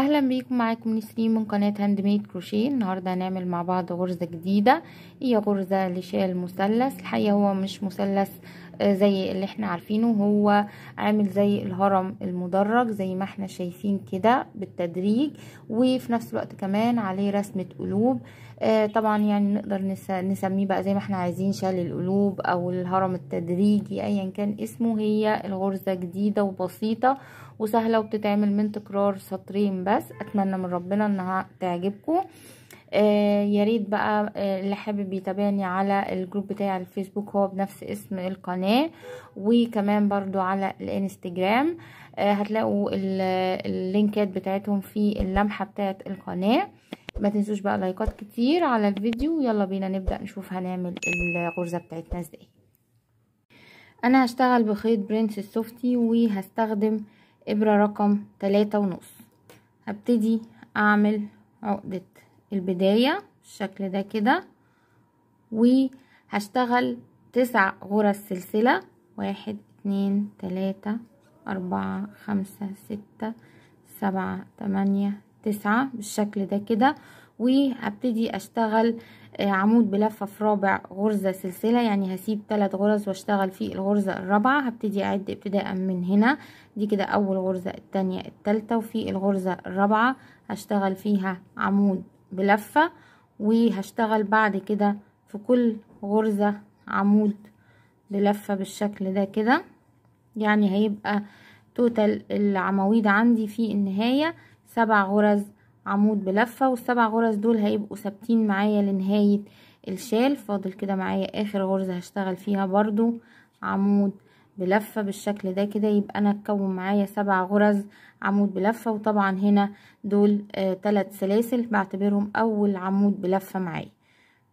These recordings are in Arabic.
اهلا بيكم معاكم نسرين من قناه هاند ميد كروشيه النهارده هنعمل مع بعض غرزه جديده هي غرزه لشال مثلث الحقيقه هو مش مثلث زي اللي احنا عارفينه هو عامل زي الهرم المدرج زي ما احنا شايفين كده بالتدريج وفي نفس الوقت كمان عليه رسمة قلوب آه، طبعا يعني نقدر نسميه بقى زي ما احنا عايزين شال القلوب او الهرم التدريجي ايا كان اسمه هي الغرزة جديدة وبسيطة وسهلة وبتتعمل من تكرار سطرين بس اتمنى من ربنا انها تعجبكم آه، يا ريت بقى آه، اللي حابب يتابعني على الجروب بتاعي على الفيسبوك هو بنفس اسم القناه وكمان برضو على الانستجرام آه، هتلاقوا اللينكات بتاعتهم في اللمحه بتاعه القناه ما تنسوش بقى لايكات كتير على الفيديو يلا بينا نبدا نشوف هنعمل الغرزه بتاعتنا ازاي انا هشتغل بخيط برنس السوفتي وهستخدم ابره رقم تلاتة ونص هبتدي اعمل عقده البداية بالشكل ده كده وهشتغل تسع غرز سلسلة واحد اتنين تلاتة أربعة خمسة ستة سبعة تمانية تسعة بالشكل ده كده وهبتدي اشتغل آه، عمود بلفه في رابع غرزه سلسله يعني هسيب ثلاث غرز واشتغل في الغرزه الرابعه هبتدي اعد ابتداء من هنا دي كده اول غرزه الثانيه الثالثه وفي الغرزه الرابعه هشتغل فيها عمود بلفة وهشتغل بعد كده في كل غرزة عمود بلفة بالشكل ده كده يعني هيبقى توتال العواميد عندي في النهاية سبع غرز عمود بلفة والسبع غرز دول هيبقوا ثابتين معايا لنهاية الشال فاضل كده معايا اخر غرزة هشتغل فيها برضو عمود بلفة بالشكل ده كده يبقى انا اتكون معايا سبع غرز عمود بلفة وطبعا هنا دول آه سلاسل بعتبرهم اول عمود بلفة معايا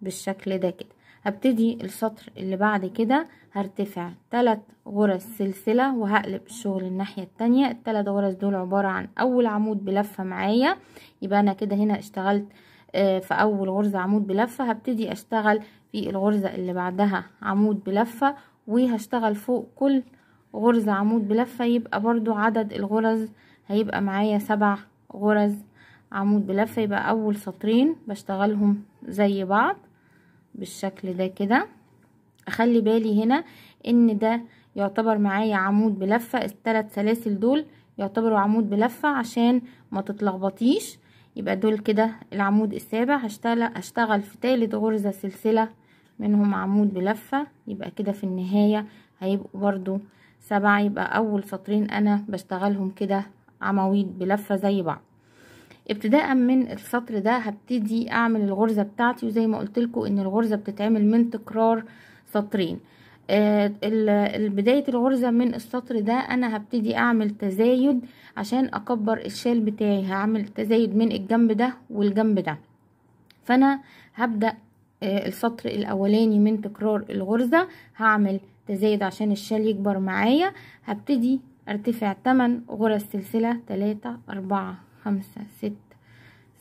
بالشكل ده كده هبتدي السطر اللي بعد كده هرتفع ثلاث غرز سلسلة وهقلب الشغل الناحية التانية الثلاث غرز دول عبارة عن اول عمود بلفة معايا يبقى انا كده هنا اشتغلت آه، في اول غرزة عمود بلفة هبتدي اشتغل في الغرزة اللي بعدها عمود بلفة وهشتغل فوق كل غرزة عمود بلفة يبقى برضو عدد الغرز هيبقى معايا سبع غرز عمود بلفة يبقى اول سطرين بشتغلهم زي بعض بالشكل ده كده اخلي بالي هنا ان ده يعتبر معايا عمود بلفة الثلاث سلاسل دول يعتبروا عمود بلفة عشان ما تتلخبطيش يبقى دول كده العمود السابع هشتغل, في ثالث غرزة سلسلة منهم عمود بلفة يبقى كده في النهاية هيبقوا برضو سبعة يبقى أول سطرين أنا بشتغلهم كده عواميد بلفة زي بعض ابتداء من السطر ده هبتدي أعمل الغرزة بتاعتي وزي ما قلتلكوا إن الغرزة بتتعمل من تكرار سطرين آه بداية الغرزة من السطر ده أنا هبتدي أعمل تزايد عشان أكبر الشال بتاعي هعمل تزايد من الجنب ده والجنب ده فأنا هبدأ آه، السطر الاولاني من تكرار الغرزة هعمل تزايد عشان الشال يكبر معايا هبتدي ارتفع 8 غرز سلسلة 3 4 5 6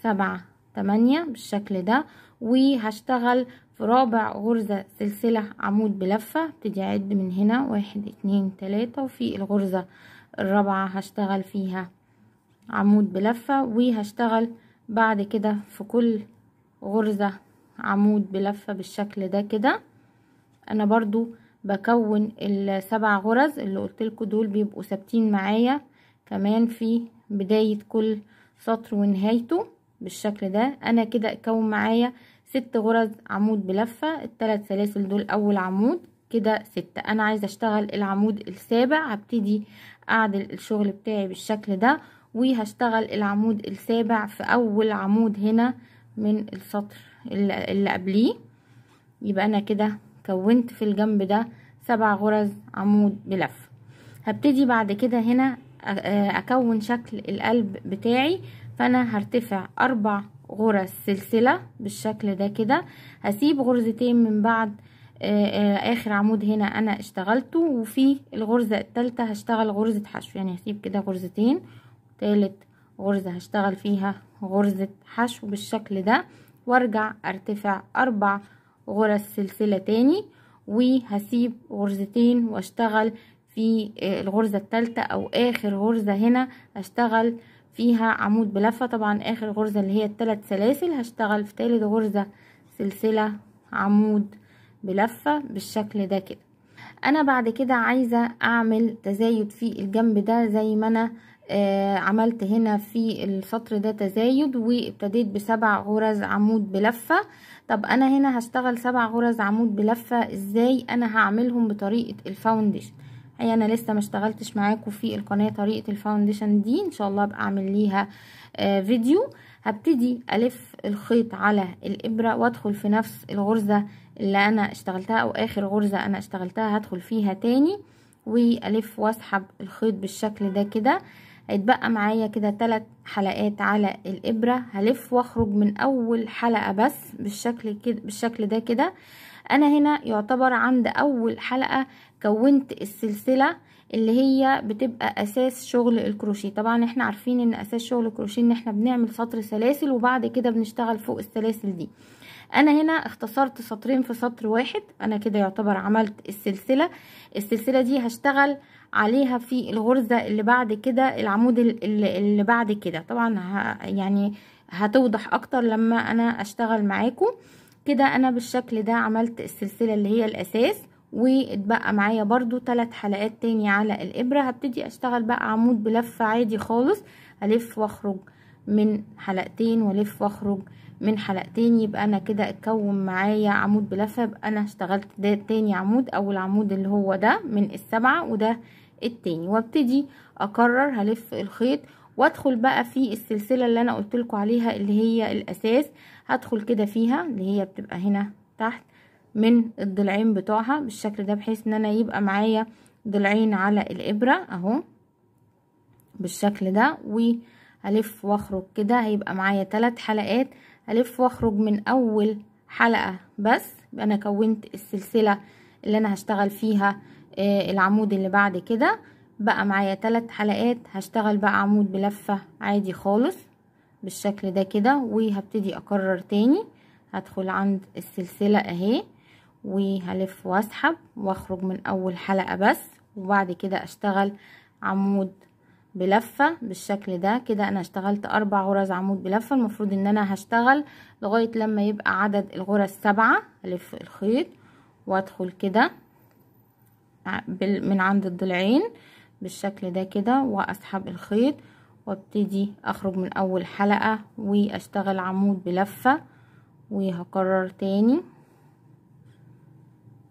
7 8 بالشكل ده وهشتغل في رابع غرزة سلسلة عمود بلفة ابتدي اعد من هنا واحد اتنين تلاتة وفي الغرزة الرابعة هشتغل فيها عمود بلفة وهشتغل بعد كده في كل غرزة عمود بلفة بالشكل ده كده انا برضو بكون السبع غرز اللي قلت دول بيبقوا ثابتين معايا كمان في بداية كل سطر ونهايته بالشكل ده انا كده اكون معايا ست غرز عمود بلفة التلات سلاسل دول اول عمود كده ستة انا عايزة اشتغل العمود السابع هبتدي اعدل الشغل بتاعي بالشكل ده وهشتغل العمود السابع في اول عمود هنا من السطر اللي قبليه يبقى انا كده كونت في الجنب ده سبع غرز عمود بلف هبتدي بعد كده هنا اكون شكل القلب بتاعي فانا هرتفع اربع غرز سلسلة بالشكل ده كده هسيب غرزتين من بعد اخر عمود هنا انا اشتغلته وفي الغرزة التالتة هشتغل غرزة حشو يعني هسيب كده غرزتين تالت غرزة هشتغل فيها غرزة حشو بالشكل ده وارجع ارتفع اربع غرز سلسلة تاني وهسيب غرزتين واشتغل في آه، الغرزة التالتة او اخر غرزة هنا هشتغل فيها عمود بلفة طبعا اخر غرزة اللي هي التلات سلاسل هشتغل في تالت غرزة سلسلة عمود بلفة بالشكل ده كده انا بعد كده عايزة اعمل تزايد في الجنب ده زي ما انا آه عملت هنا في السطر ده تزايد وابتديت بسبع غرز عمود بلفة طب انا هنا هشتغل سبع غرز عمود بلفة ازاي انا هعملهم بطريقة الفاونديشن هي انا لسه ما اشتغلتش معاكم في القناة طريقة الفاونديشن دي ان شاء الله ابقى اعمل ليها آه فيديو هبتدي الف الخيط على الابرة وادخل في نفس الغرزة اللي انا اشتغلتها او اخر غرزة انا اشتغلتها هدخل فيها تاني والف واسحب الخيط بالشكل ده كده هيتبقى معايا كده تلات حلقات على الابره هلف واخرج من اول حلقه بس بالشكل كده بالشكل ده كده انا هنا يعتبر عند اول حلقه كونت السلسله اللي هي بتبقى اساس شغل الكروشيه طبعا احنا عارفين ان اساس شغل الكروشيه ان احنا بنعمل سطر سلاسل وبعد كده بنشتغل فوق السلاسل دي انا هنا اختصرت سطرين في سطر واحد انا كده يعتبر عملت السلسله السلسله دي هشتغل عليها في الغرزة اللي بعد كده العمود اللي بعد كده طبعا يعني هتوضح اكتر لما انا اشتغل معاكم كده انا بالشكل ده عملت السلسلة اللي هي الاساس واتبقى معايا برضو ثلاث حلقات تاني على الابرة هبتدي اشتغل بقى عمود بلفة عادي خالص الف واخرج من حلقتين والف واخرج من حلقتين يبقى انا كده اتكون معايا عمود بلفه يبقى انا اشتغلت ده تاني عمود اول عمود اللي هو ده من السبعه وده التاني وابتدي اكرر هلف الخيط وادخل بقى في السلسله اللي انا قلتلكوا عليها اللي هي الاساس هدخل كده فيها اللي هي بتبقى هنا تحت من الضلعين بتوعها بالشكل ده بحيث ان انا يبقى معايا ضلعين على الابره اهو بالشكل ده وهلف واخرج كده هيبقى معايا ثلاث حلقات الف واخرج من اول حلقة بس يبقى انا كونت السلسلة اللي انا هشتغل فيها آه، العمود اللي بعد كده بقى معايا ثلاث حلقات هشتغل بقى عمود بلفة عادي خالص بالشكل ده كده وهبتدي اكرر تاني هدخل عند السلسلة اهي وهلف واسحب واخرج من اول حلقة بس وبعد كده اشتغل عمود بلفة بالشكل ده كده انا اشتغلت اربع غرز عمود بلفة المفروض ان انا هشتغل لغاية لما يبقى عدد الغرز سبعة الف الخيط وادخل كده من عند الضلعين بالشكل ده كده واسحب الخيط وابتدي اخرج من اول حلقة واشتغل عمود بلفة وهكرر تاني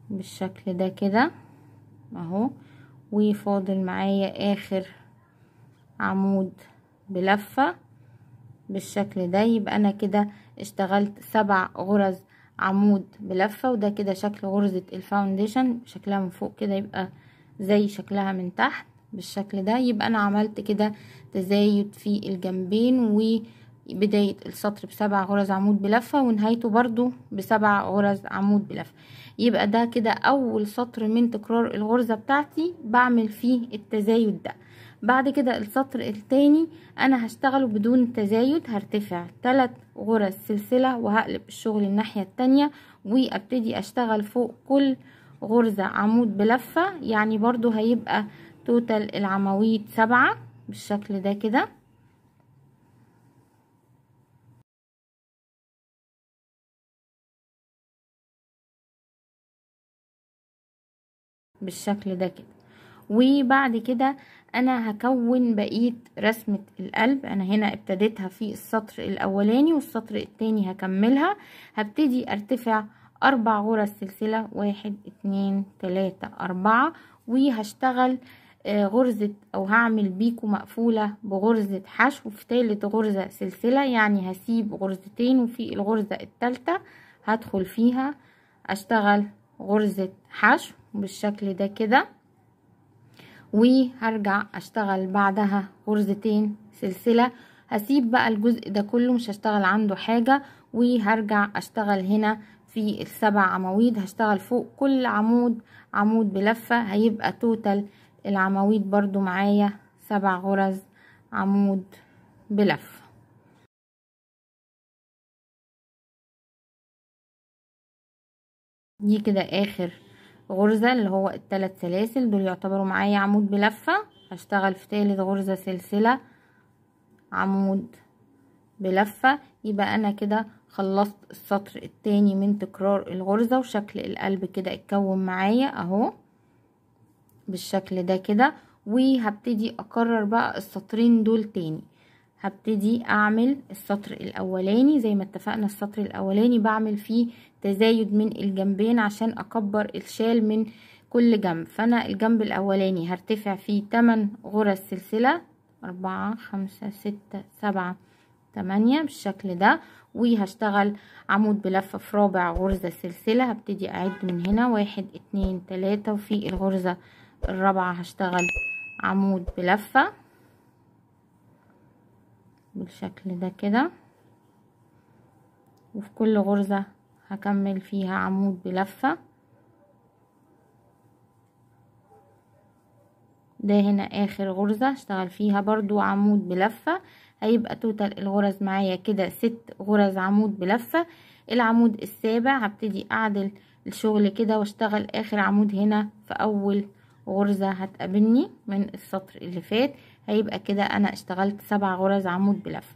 بالشكل ده كده اهو وفاضل معايا اخر عمود بلفة بالشكل ده يبقى انا كده اشتغلت سبع غرز عمود بلفة وده كده شكل غرزة الفاونديشن شكلها من فوق كده يبقى زي شكلها من تحت بالشكل ده يبقى انا عملت كده تزايد في الجنبين وبداية السطر بسبع غرز عمود بلفة ونهايته برضو بسبع غرز عمود بلفة يبقى ده كده اول سطر من تكرار الغرزة بتاعتي بعمل فيه التزايد ده بعد كده السطر الثاني انا هشتغله بدون تزايد هرتفع ثلاث غرز سلسلة وهقلب الشغل الناحية التانية وابتدي اشتغل فوق كل غرزة عمود بلفة يعني برضو هيبقى توتال العواميد سبعة بالشكل ده كده بالشكل ده كده وبعد كده انا هكون بقيه رسمه القلب انا هنا ابتديتها في السطر الاولاني والسطر الثاني هكملها هبتدي ارتفع اربع غرز سلسله واحد اتنين تلاته اربعه وهشتغل آه، غرزة او هعمل بيكو مقفولة بغرزة حشو في تالت غرزة سلسلة يعني هسيب غرزتين وفي الغرزة التالتة هدخل فيها اشتغل غرزة حشو بالشكل ده كده وهرجع اشتغل بعدها غرزتين سلسلة هسيب بقى الجزء ده كله مش هشتغل عنده حاجة وهرجع اشتغل هنا في السبع عواميد هشتغل فوق كل عمود عمود بلفة هيبقى توتال العواميد برضو معايا سبع غرز عمود بلفه دي كده اخر غرزة اللي هو التلات سلاسل دول يعتبروا معايا عمود بلفة هشتغل في تالت غرزة سلسلة عمود بلفة يبقى انا كده خلصت السطر التاني من تكرار الغرزة وشكل القلب كده اتكون معايا اهو بالشكل ده كده وهبتدي اكرر بقى السطرين دول تاني هبتدي اعمل السطر الاولاني زي ما اتفقنا السطر الاولاني بعمل فيه تزايد من الجنبين عشان اكبر الشال من كل جنب فانا الجنب الاولاني هرتفع فيه تمن غرز سلسله أربعة خمسة ستة سبعة تمانية بالشكل ده وهشتغل عمود بلفة في رابع غرزة سلسلة هبتدي أعد من هنا واحد اتنين تلاتة وفي الغرزة الرابعة هشتغل عمود بلفة بالشكل ده كده وفي كل غرزة هكمل فيها عمود بلفة ده هنا اخر غرزة اشتغل فيها برضو عمود بلفة هيبقى توتال الغرز معايا كده ست غرز عمود بلفة العمود السابع هبتدي اعدل الشغل كده واشتغل اخر عمود هنا في اول غرزة هتقابلني من السطر اللي فات هيبقى كده انا اشتغلت سبع غرز عمود بلفة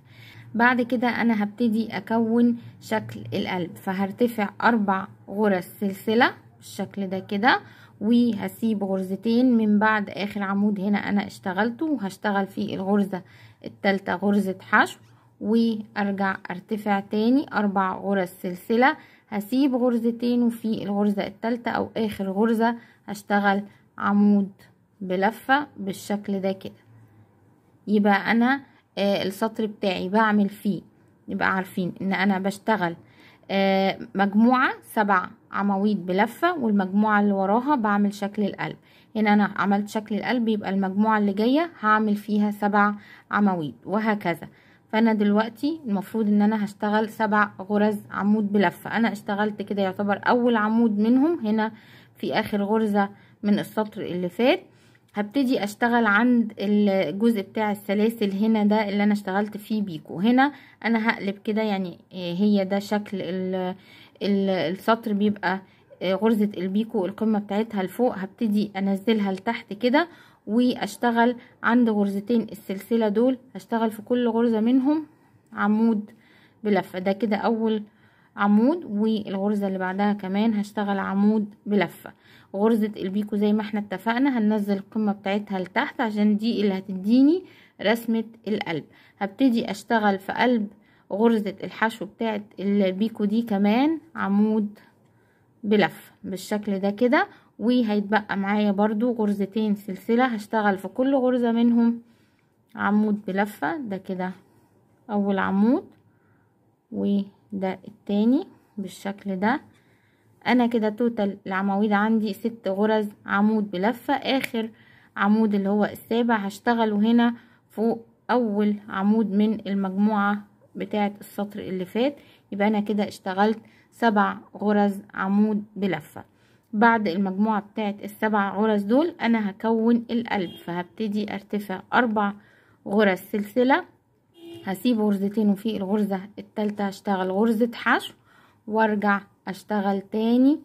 بعد كده انا هبتدي اكون شكل القلب فهرتفع اربع غرز سلسلة بالشكل ده كده وهسيب غرزتين من بعد اخر عمود هنا انا اشتغلته وهشتغل في الغرزة التالتة غرزة حشو وارجع ارتفع تاني اربع غرز سلسلة هسيب غرزتين وفي الغرزة التالتة او اخر غرزة هشتغل عمود بلفة بالشكل ده كده يبقى انا آه، السطر بتاعي بعمل فيه نبقى عارفين ان انا بشتغل آه، مجموعة سبع عواميد بلفة والمجموعة اللي وراها بعمل شكل القلب هنا يعني انا عملت شكل القلب يبقى المجموعة اللي جاية هعمل فيها سبع عواميد وهكذا فانا دلوقتي المفروض ان انا هشتغل سبع غرز عمود بلفة انا اشتغلت كده يعتبر اول عمود منهم هنا في اخر غرزة من السطر اللي فات هبتدي اشتغل عند الجزء بتاع السلاسل هنا ده اللي انا اشتغلت فيه بيكو هنا انا هقلب كده يعني آه، هي ده شكل السطر بيبقى آه، غرزة البيكو القمة بتاعتها لفوق هبتدي انزلها لتحت كده واشتغل عند غرزتين السلسلة دول هشتغل في كل غرزة منهم عمود بلفة ده كده اول عمود والغرزة اللي بعدها كمان هشتغل عمود بلفة غرزة البيكو زي ما احنا اتفقنا هننزل القمة بتاعتها لتحت عشان دي اللي هتديني رسمة القلب هبتدي اشتغل في قلب غرزة الحشو بتاعت البيكو دي كمان عمود بلفة بالشكل ده كده وهيتبقى معايا برضو غرزتين سلسلة هشتغل في كل غرزة منهم عمود بلفة ده كده اول عمود و ده التاني بالشكل ده انا كده توتال العمود عندي ست غرز عمود بلفة اخر عمود اللي هو السابع هشتغله هنا فوق اول عمود من المجموعة بتاعة السطر اللي فات يبقى انا كده اشتغلت سبع غرز عمود بلفة بعد المجموعة بتاعة السبع غرز دول انا هكون القلب فهبتدي ارتفع اربع غرز سلسلة هسيب غرزتين وفي الغرزة التالتة هشتغل غرزة حشو وارجع اشتغل تاني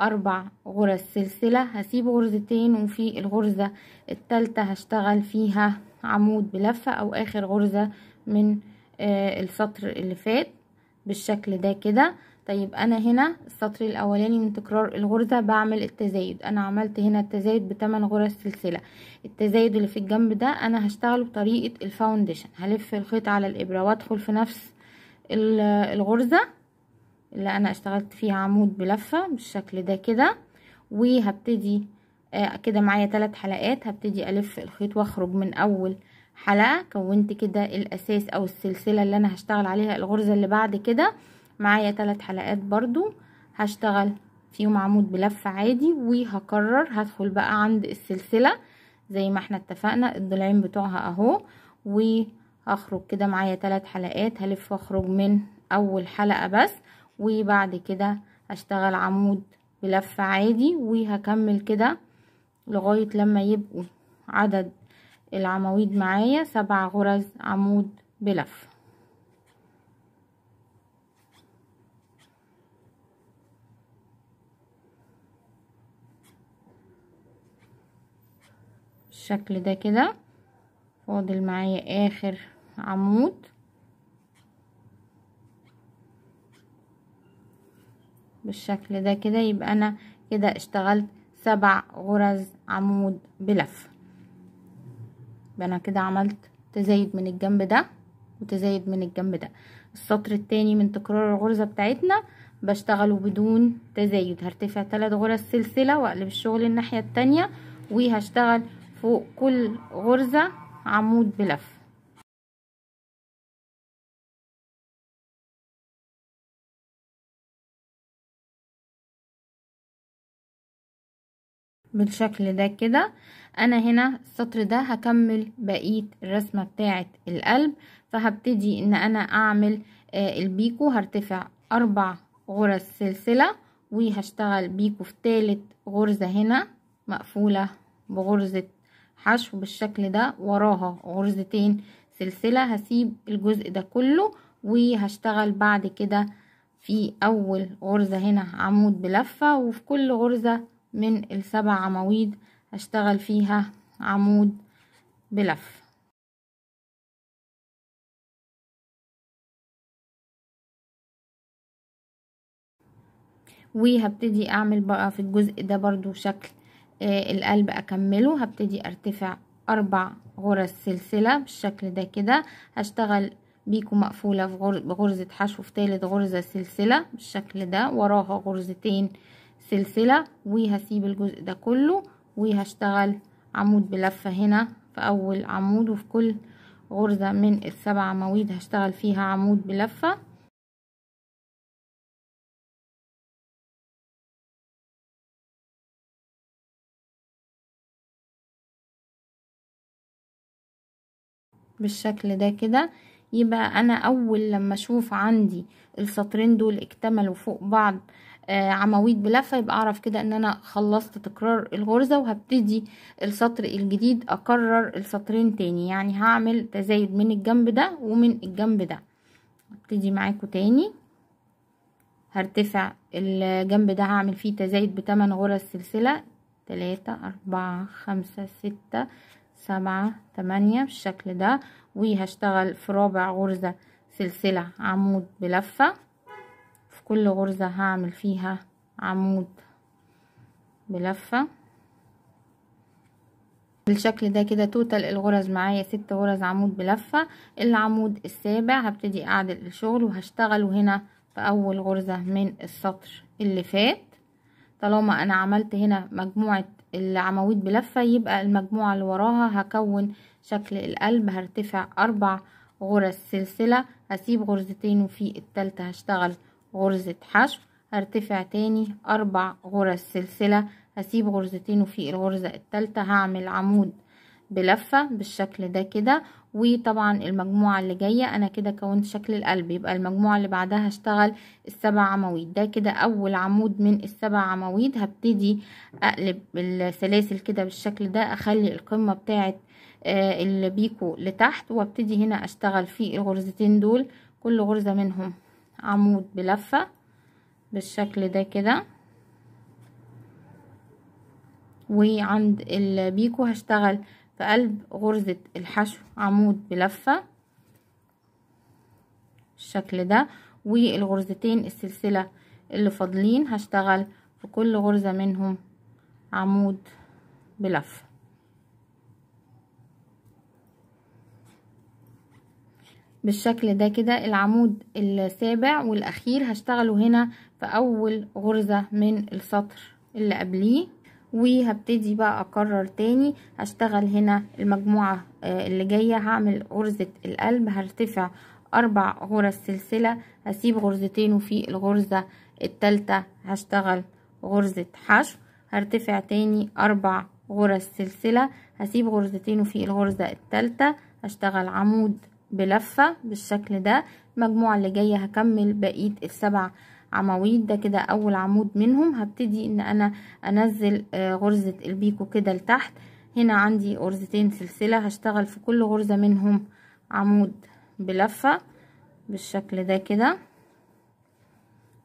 اربع غرز سلسلة هسيب غرزتين وفي الغرزة التالتة هشتغل فيها عمود بلفة او اخر غرزة من آه السطر اللي فات بالشكل ده كده طيب انا هنا السطر الاولاني من تكرار الغرزه بعمل التزايد انا عملت هنا التزايد بتمن غرز سلسله التزايد اللي في الجنب ده انا هشتغله بطريقه الفاونديشن هلف الخيط على الابره وادخل في نفس الغرزه اللي انا اشتغلت فيها عمود بلفه بالشكل ده كده وهبتدي آه، كده معايا ثلاث حلقات هبتدي الف الخيط واخرج من اول حلقه كونت كده الاساس او السلسله اللي انا هشتغل عليها الغرزه اللي بعد كده معايا ثلاث حلقات برضو هشتغل فيهم عمود بلف عادي وهكرر هدخل بقى عند السلسلة زي ما احنا اتفقنا الضلعين بتوعها اهو وهخرج كده معايا ثلاث حلقات هلف واخرج من اول حلقة بس وبعد كده هشتغل عمود بلف عادي وهكمل كده لغاية لما يبقوا عدد العواميد معايا سبع غرز عمود بلف بالشكل ده كده فاضل معايا اخر عمود بالشكل ده كده يبقى انا كده اشتغلت سبع غرز عمود بلف يبقى انا كده عملت تزايد من الجنب ده وتزايد من الجنب ده السطر الثاني من تكرار الغرزة بتاعتنا بشتغله بدون تزايد هرتفع ثلاث غرز سلسلة واقلب الشغل الناحية الثانيه وهشتغل فوق كل غرزة عمود بلف بالشكل ده كده انا هنا السطر ده هكمل بقية الرسمة بتاعة القلب فهبتدي ان انا اعمل آه، البيكو هرتفع اربع غرز سلسلة وهشتغل بيكو في تالت غرزة هنا مقفولة بغرزة حشو بالشكل ده وراها غرزتين سلسلة هسيب الجزء ده كله وهشتغل بعد كده في اول غرزة هنا عمود بلفة وفي كل غرزة من السبع عواميد هشتغل فيها عمود بلفه وهبتدي اعمل بقى في الجزء ده برضو شكل آه، القلب اكمله هبتدي ارتفع اربع غرز سلسلة بالشكل ده كده هشتغل بيكو مقفولة بغرزة حشو في تالت غرزة سلسلة بالشكل ده وراها غرزتين سلسلة وهسيب الجزء ده كله وهشتغل عمود بلفة هنا في اول عمود وفي كل غرزة من السبع عواميد هشتغل فيها عمود بلفة بالشكل ده كده يبقى انا اول لما اشوف عندي السطرين دول اكتملوا فوق بعض آه عواميد بلفه يبقى اعرف كده ان انا خلصت تكرار الغرزه وهبتدي السطر الجديد اكرر السطرين تاني يعني هعمل تزايد من الجنب ده ومن الجنب ده هبتدي معاكم تاني هرتفع الجنب ده هعمل فيه تزايد بتمن غرز سلسله تلاتة أربعة خمسة ستة سبعة تمانية بالشكل ده وهشتغل في رابع غرزة سلسلة عمود بلفة في كل غرزة هعمل فيها عمود بلفة بالشكل ده كده توتال الغرز معايا ست غرز عمود بلفة العمود السابع هبتدي اعدل الشغل وهشتغل هنا في اول غرزة من السطر اللي فات طالما انا عملت هنا مجموعة العواميد بلفة يبقى المجموعة اللي وراها هكون شكل القلب هرتفع أربع غرز سلسلة هسيب غرزتين وفي التالتة هشتغل غرزة حشو هرتفع تاني أربع غرز سلسلة هسيب غرزتين وفي الغرزة التالتة هعمل عمود بلفة بالشكل ده كده وطبعا المجموعة اللي جاية انا كده كونت شكل القلب يبقى المجموعة اللي بعدها هشتغل السبع عواميد ده كده اول عمود من السبع عواميد هبتدي اقلب السلاسل كده بالشكل ده اخلي القمة بتاعت آه، البيكو لتحت وابتدي هنا اشتغل في الغرزتين دول كل غرزة منهم عمود بلفة بالشكل ده كده وعند البيكو هشتغل في قلب غرزة الحشو عمود بلفة الشكل ده والغرزتين السلسلة اللي فاضلين هشتغل في كل غرزة منهم عمود بلفة بالشكل ده كده العمود السابع والاخير هشتغله هنا في اول غرزة من السطر اللي قبليه وهبتدي بقى اكرر تاني هشتغل هنا المجموعة آه، اللي جاية هعمل غرزة القلب هرتفع اربع غرز سلسلة هسيب غرزتين وفي الغرزة التالتة هشتغل غرزة حشو هرتفع تاني اربع غرز سلسلة هسيب غرزتين وفي الغرزة التالتة هشتغل عمود بلفة بالشكل ده المجموعة اللي جاية هكمل بقية السبع عواميد ده كده اول عمود منهم هبتدي ان انا انزل آه، غرزة البيكو كده لتحت هنا عندي غرزتين سلسلة هشتغل في كل غرزة منهم عمود بلفة بالشكل ده كده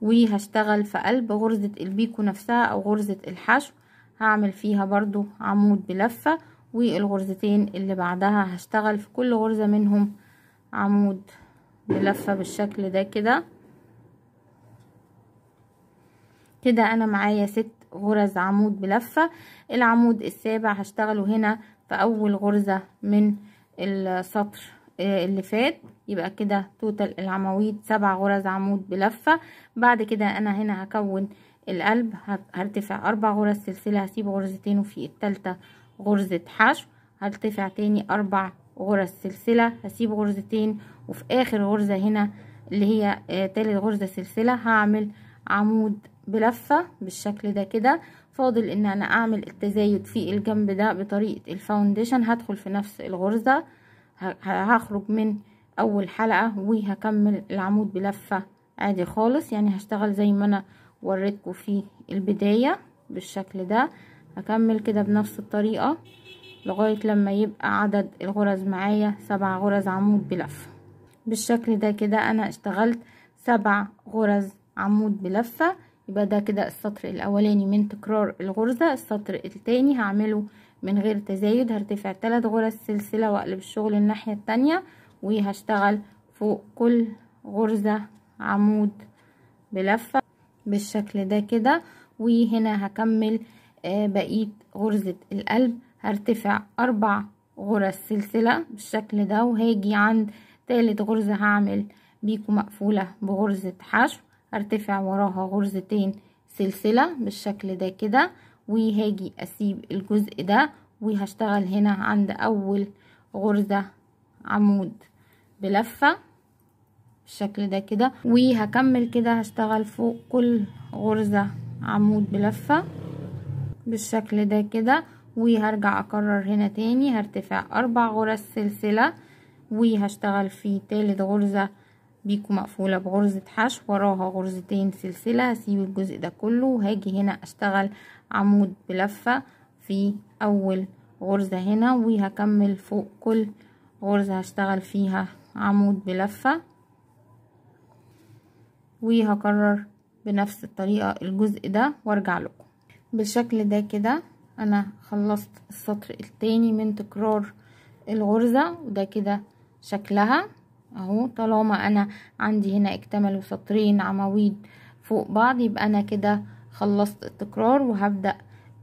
وهشتغل في قلب غرزة البيكو نفسها او غرزة الحشو هعمل فيها برضو عمود بلفة والغرزتين اللي بعدها هشتغل في كل غرزة منهم عمود بلفة بالشكل ده كده كده انا معايا ست غرز عمود بلفة العمود السابع هشتغله هنا في اول غرزة من السطر آه، اللي فات يبقى كده توتال العواميد سبع غرز عمود بلفة بعد كده انا هنا هكون القلب هرتفع اربع غرز سلسلة هسيب غرزتين وفي التالتة غرزة حشو هرتفع تاني اربع غرز سلسلة هسيب غرزتين وفي اخر غرزة هنا اللي هي آه، تالت غرزة سلسلة هعمل عمود بلفة بالشكل ده كده فاضل ان انا اعمل التزايد في الجنب ده بطريقة الفاونديشن هدخل في نفس الغرزة هخرج من اول حلقة وهكمل العمود بلفة عادي خالص يعني هشتغل زي ما انا وريتكم في البداية بالشكل ده هكمل كده بنفس الطريقة لغاية لما يبقى عدد الغرز معايا سبع غرز عمود بلفة بالشكل ده كده انا اشتغلت سبع غرز عمود بلفة يبقى ده كده السطر الاولاني من تكرار الغرزة السطر التاني هعمله من غير تزايد هرتفع ثلاث غرز سلسلة واقلب الشغل الناحية التانية وهشتغل فوق كل غرزة عمود بلفة بالشكل ده كده وهنا هكمل آه، بقية غرزة القلب هرتفع اربع غرز سلسلة بالشكل ده وهاجي عند تالت غرزة هعمل بيكو مقفولة بغرزة حشو هرتفع وراها غرزتين سلسلة بالشكل ده كده وهاجي اسيب الجزء ده وهشتغل هنا عند اول غرزة عمود بلفة بالشكل ده كده وهكمل كده هشتغل فوق كل غرزة عمود بلفة بالشكل ده كده وهرجع اكرر هنا تاني هرتفع اربع غرز سلسلة وهشتغل في تالت غرزة بيكو مقفولة بغرزة حشو وراها غرزتين سلسلة هسيب الجزء ده كله وهاجي هنا اشتغل عمود بلفة في اول غرزة هنا وهكمل فوق كل غرزة هشتغل فيها عمود بلفة وهكرر بنفس الطريقة الجزء ده وارجع لكم بالشكل ده كده انا خلصت السطر التاني من تكرار الغرزة وده كده شكلها اهو طالما انا عندي هنا اكتملوا سطرين عواميد فوق بعض يبقى انا كده خلصت التكرار وهبدأ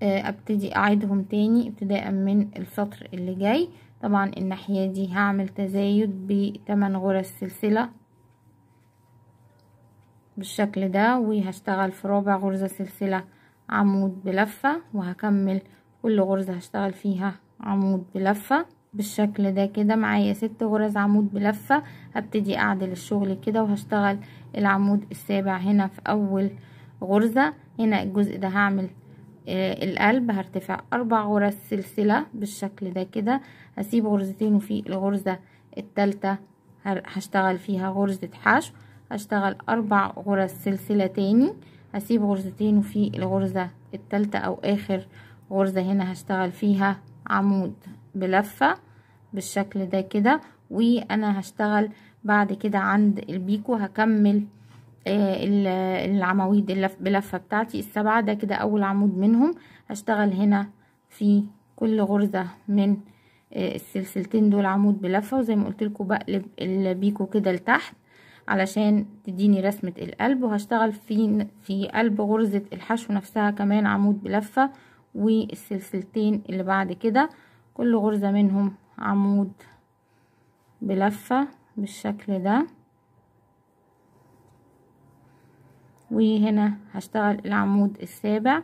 آه، ابتدي اعيدهم تاني ابتداء من السطر اللي جاي طبعا الناحية دي هعمل تزايد بثمان غرز سلسلة بالشكل ده وهشتغل في رابع غرزة سلسلة عمود بلفة وهكمل كل غرزة هشتغل فيها عمود بلفة بالشكل ده كده معايا ست غرز عمود بلفة هبتدي اعدل الشغل كده وهشتغل العمود السابع هنا في اول غرزة هنا الجزء ده هعمل آه القلب هرتفع اربع غرز سلسلة بالشكل ده كده هسيب غرزتين وفي الغرزة التالتة هشتغل فيها غرزة حشو هشتغل اربع غرز سلسلة تاني هسيب غرزتين وفي الغرزة التالتة او اخر غرزة هنا هشتغل فيها عمود بلفة بالشكل ده كده وانا هشتغل بعد كده عند البيكو هكمل آه، العواميد بلفة بتاعتي السبعة ده كده اول عمود منهم هشتغل هنا في كل غرزة من آه، السلسلتين دول عمود بلفة وزي ما قلت لكم بقلب البيكو كده لتحت علشان تديني رسمة القلب وهشتغل في في قلب غرزة الحشو نفسها كمان عمود بلفة والسلسلتين اللي بعد كده كل غرزة منهم عمود بلفة بالشكل ده وهنا هشتغل العمود السابع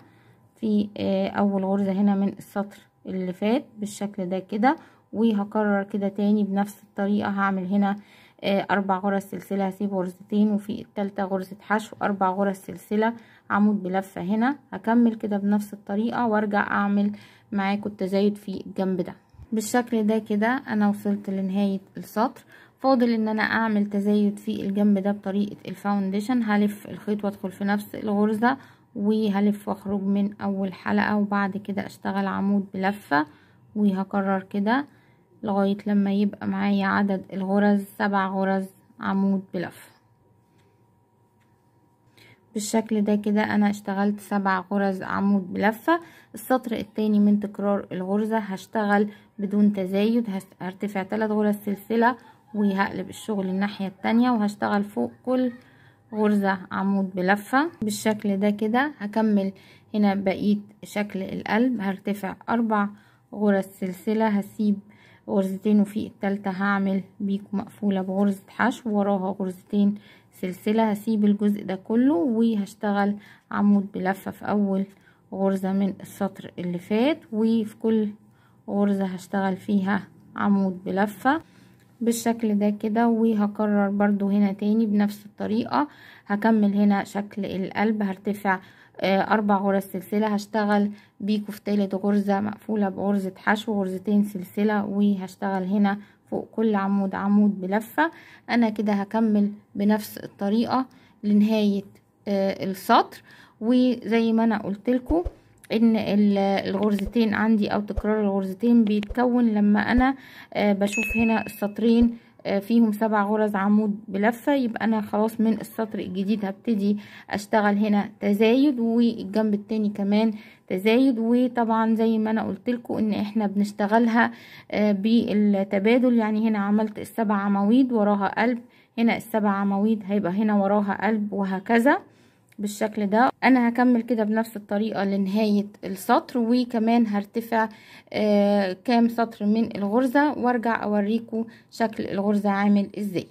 في آه، اول غرزة هنا من السطر اللي فات بالشكل ده كده وهكرر كده تاني بنفس الطريقة هعمل هنا آه، اربع غرز سلسلة هسيب غرزتين وفي التالتة غرزة حشو اربع غرز سلسلة عمود بلفه هنا هكمل كده بنفس الطريقه وارجع اعمل معاكم التزايد في الجنب ده بالشكل ده كده انا وصلت لنهايه السطر فاضل ان انا اعمل تزايد في الجنب ده بطريقه الفاونديشن هلف الخيط وادخل في نفس الغرزه وهلف واخرج من اول حلقه وبعد كده اشتغل عمود بلفه وهكرر كده لغايه لما يبقى معايا عدد الغرز سبع غرز عمود بلفه بالشكل ده كده انا اشتغلت سبع غرز عمود بلفة السطر التاني من تكرار الغرزة هشتغل بدون تزايد هرتفع ثلاث غرز سلسلة وهقلب الشغل الناحية التانية وهشتغل فوق كل غرزة عمود بلفة بالشكل ده كده هكمل هنا بقية شكل القلب هرتفع اربع غرز سلسلة هسيب غرزتين وفي التالتة هعمل بيك مقفولة بغرزة حشو وراها غرزتين سلسلة هسيب الجزء ده كله وهشتغل عمود بلفة في اول غرزة من السطر اللي فات وفي كل غرزة هشتغل فيها عمود بلفة بالشكل ده كده وهكرر برضو هنا تاني بنفس الطريقة هكمل هنا شكل القلب هرتفع آه، اربع غرز سلسلة هشتغل بيكو في تالت غرزة مقفولة بغرزة حشو غرزتين سلسلة وهشتغل هنا فوق كل عمود عمود بلفة انا كده هكمل بنفس الطريقة لنهاية آه السطر وزي ما انا قلت لكم ان الغرزتين عندي او تكرار الغرزتين بيتكون لما انا آه بشوف هنا السطرين آه، فيهم سبع غرز عمود بلفة يبقى انا خلاص من السطر الجديد هبتدي اشتغل هنا تزايد والجنب التاني كمان تزايد وطبعا زي ما انا قلت لكم ان احنا بنشتغلها آه، بالتبادل يعني هنا عملت السبع عواميد وراها قلب هنا السبع عواميد هيبقى هنا وراها قلب وهكذا بالشكل ده انا هكمل كده بنفس الطريقة لنهاية السطر وكمان هرتفع آه كام سطر من الغرزة وارجع اوريكم شكل الغرزة عامل ازاي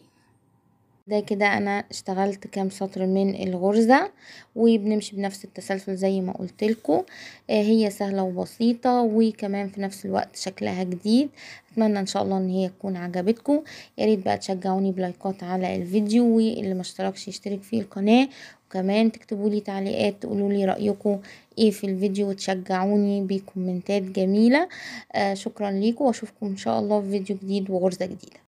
ده كده انا اشتغلت كام سطر من الغرزة وبنمشي بنفس التسلسل زي ما قلت لكم آه، هي سهلة وبسيطة وكمان في نفس الوقت شكلها جديد اتمنى ان شاء الله ان هي تكون عجبتكم يا ريت بقى تشجعوني بلايكات على الفيديو واللي ما اشتركش يشترك في القناة وكمان تكتبوا لي تعليقات تقولوا لي رأيكم ايه في الفيديو وتشجعوني بكومنتات جميلة آه شكرا ليكم واشوفكم ان شاء الله في فيديو جديد وغرزة جديدة